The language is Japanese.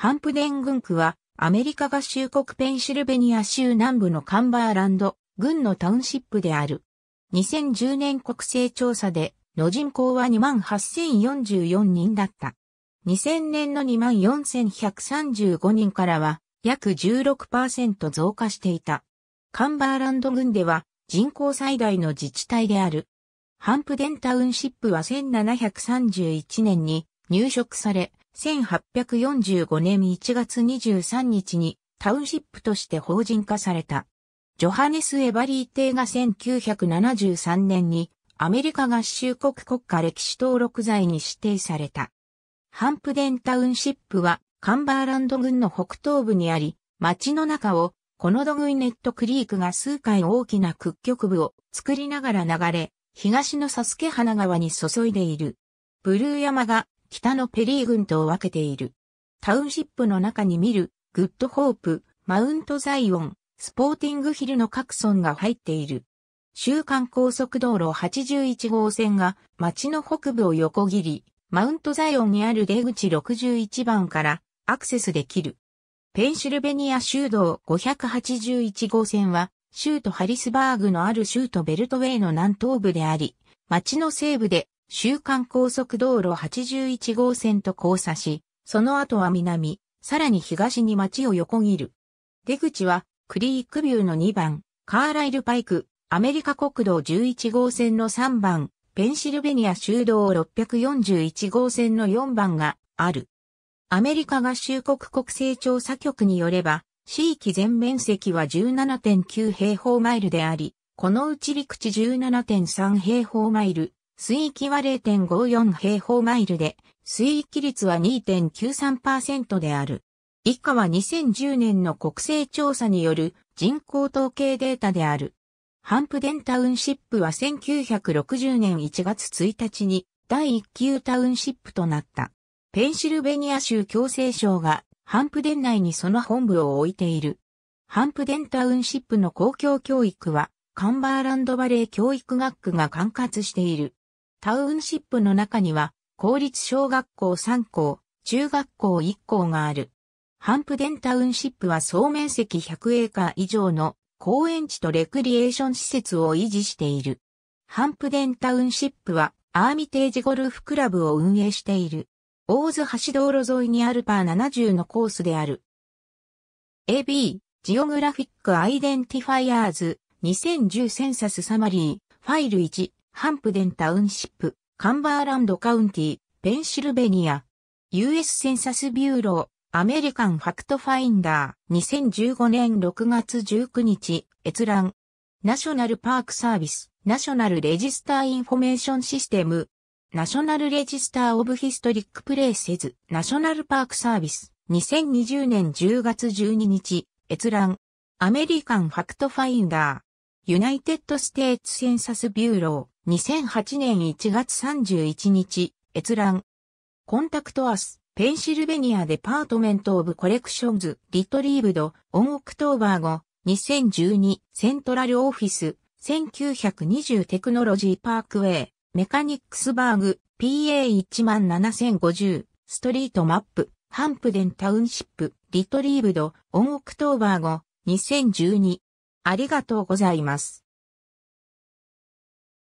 ハンプデン郡区は、アメリカ合衆国ペンシルベニア州南部のカンバーランド、郡のタウンシップである。2010年国勢調査で、の人口は28,044人だった。2000年の24,135人からは、約16%増加していた。カンバーランド郡では、人口最大の自治体である。ハンプデンタウンシップは1731年に入植され、1845年1月23日にタウンシップとして法人化された。ジョハネス・エバリー邸が1973年にアメリカ合衆国国家歴史登録財に指定された。ハンプデンタウンシップはカンバーランド郡の北東部にあり、町の中をコノドグイネットクリークが数回大きな屈曲部を作りながら流れ、東のサスケ花川に注いでいる。ブルー山が北のペリー群と分けている。タウンシップの中に見る、グッドホープ、マウントザイオン、スポーティングヒルの各村が入っている。週間高速道路81号線が町の北部を横切り、マウントザイオンにある出口61番からアクセスできる。ペンシルベニア州道581号線は、州都ハリスバーグのある州都ベルトウェイの南東部であり、町の西部で週間高速道路81号線と交差し、その後は南、さらに東に街を横切る。出口は、クリークビューの2番、カーライルパイク、アメリカ国道11号線の3番、ペンシルベニア州道641号線の4番がある。アメリカ合衆国国勢調査局によれば、地域全面積は17.9平方マイルであり、このうち陸地17.3平方マイル、水域は0.54平方マイルで、水域率は2.93%である。以下は2010年の国勢調査による人口統計データである。ハンプデンタウンシップは1960年1月1日に第1級タウンシップとなった。ペンシルベニア州共生省がハンプデン内にその本部を置いている。ハンプデンタウンシップの公共教育はカンバーランドバレー教育学区が管轄している。タウンシップの中には、公立小学校3校、中学校1校がある。ハンプデンタウンシップは総面積100エーカー以上の公園地とレクリエーション施設を維持している。ハンプデンタウンシップはアーミテージゴルフクラブを運営している。大津橋道路沿いにアルパー70のコースである。AB、ジオグラフィックアイデンティファイアーズ、2010センサスサマリー、ファイル1、ハンプデンタウンシップ、カンバーランドカウンティ、ペンシルベニア。US センサスビューロー、アメリカンファクトファインダー、2015年6月19日、閲覧。ナショナルパークサービス、ナショナルレジスターインフォメーションシステム、ナショナルレジスターオブヒストリックプレイセズ、ナショナルパークサービス、2020年10月12日、閲覧。アメリカンファクトファインダー、ユナイテッドステーツセンサスビューロー、2008年1月31日、閲覧。コンタクトアス、ペンシルベニアデパートメントオブコレクションズ、リトリーブド、オンオクトーバー後、2012、セントラルオフィス、1920テクノロジーパークウェイ、メカニックスバーグ、PA17050、ストリートマップ、ハンプデンタウンシップ、リトリーブド、オンオクトーバー後、2012。ありがとうございます。